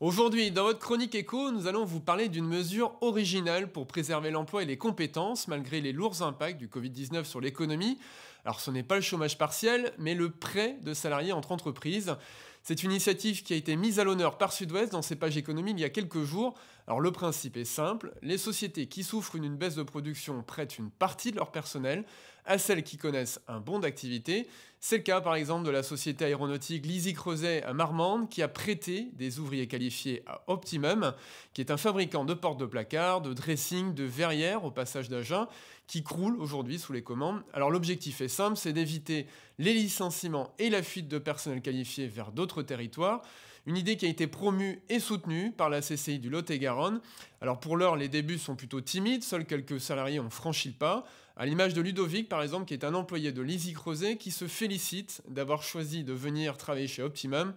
Aujourd'hui, dans votre chronique écho, nous allons vous parler d'une mesure originale pour préserver l'emploi et les compétences malgré les lourds impacts du Covid-19 sur l'économie. Alors ce n'est pas le chômage partiel, mais le prêt de salariés entre entreprises. C'est une initiative qui a été mise à l'honneur par Sud-Ouest dans ses pages économiques il y a quelques jours. Alors le principe est simple, les sociétés qui souffrent d'une baisse de production prêtent une partie de leur personnel à celles qui connaissent un bond d'activité. C'est le cas par exemple de la société aéronautique Lisi Creuset à Marmande qui a prêté des ouvriers qualifiés à Optimum, qui est un fabricant de portes de placard, de dressing, de verrières au passage d'agents, qui croule aujourd'hui sous les commandes. Alors l'objectif est simple, c'est d'éviter les licenciements et la fuite de personnel qualifié vers d'autres territoires, une idée qui a été promue et soutenue par la CCI du Lot-et-Garonne. Alors pour l'heure, les débuts sont plutôt timides, seuls quelques salariés ont franchi le pas, à l'image de Ludovic par exemple, qui est un employé de Lizzy Crozet qui se félicite d'avoir choisi de venir travailler chez Optimum.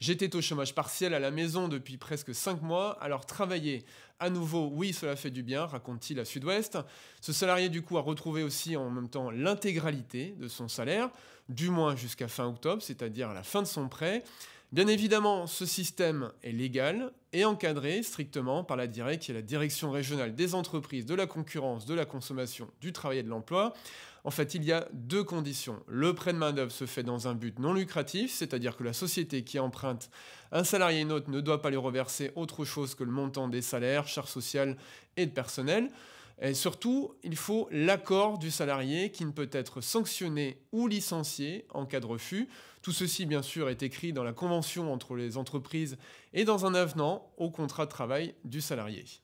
J'étais au chômage partiel à la maison depuis presque cinq mois, alors travailler à nouveau, oui, cela fait du bien, raconte-t-il à Sud-Ouest. Ce salarié, du coup, a retrouvé aussi en même temps l'intégralité de son salaire, du moins jusqu'à fin octobre, c'est-à-dire à la fin de son prêt. Bien évidemment, ce système est légal et encadré strictement par la qui est la Direction régionale des entreprises, de la concurrence, de la consommation, du travail et de l'emploi. En fait, il y a deux conditions. Le prêt de main-d'œuvre se fait dans un but non lucratif, c'est-à-dire que la société qui emprunte un salarié et une autre ne doit pas lui reverser autre chose que le montant des salaires, charges sociales et de personnel. Et surtout, il faut l'accord du salarié qui ne peut être sanctionné ou licencié en cas de refus. Tout ceci, bien sûr, est écrit dans la convention entre les entreprises et dans un avenant au contrat de travail du salarié.